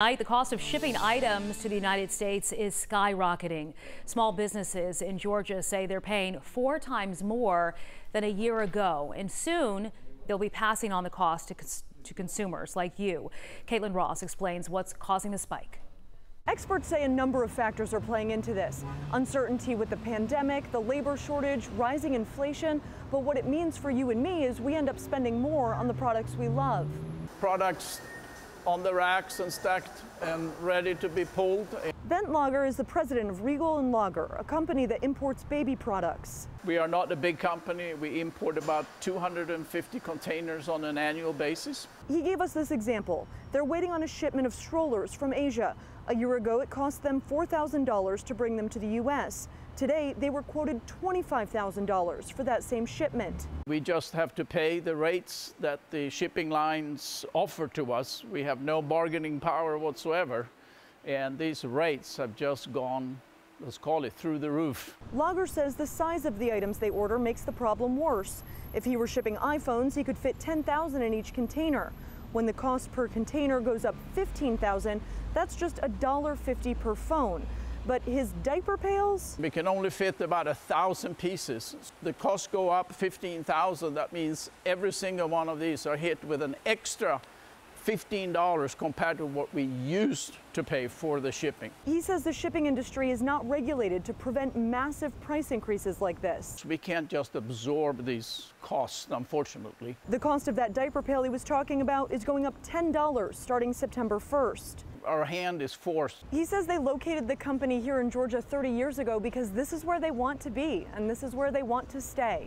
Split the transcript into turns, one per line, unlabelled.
The cost of shipping items to the United States is skyrocketing. Small businesses in Georgia say they're paying four times more than a year ago, and soon they'll be passing on the cost to, cons to consumers like you. Caitlin Ross explains what's causing the spike. Experts say a number of factors are playing into this uncertainty with the pandemic, the labor shortage, rising inflation. But what it means for you and me is we end up spending more on the products we love.
Products on the racks and stacked and ready to be pulled.
Bent Lager is the president of Regal and Lager, a company that imports baby products.
We are not a big company. We import about 250 containers on an annual basis.
He gave us this example. They're waiting on a shipment of strollers from Asia. A year ago, it cost them $4,000 to bring them to the U.S. Today, they were quoted $25,000 for that same shipment.
We just have to pay the rates that the shipping lines offer to us. We have no bargaining power whatsoever and these rates have just gone let's call it through the roof.
Lager says the size of the items they order makes the problem worse. If he were shipping iPhones, he could fit 10,000 in each container. When the cost per container goes up 15,000, that's just $1.50 per phone. But his diaper pails?
We can only fit about a thousand pieces. The costs go up 15,000. That means every single one of these are hit with an extra $15 compared to what we used to pay for the shipping.
He says the shipping industry is not regulated to prevent massive price increases like this.
We can't just absorb these costs, unfortunately.
The cost of that diaper pail he was talking about is going up $10 starting September 1st. Our
hand is forced.
He says they located the company here in Georgia 30 years ago because this is where they want to be and this is where they want to stay.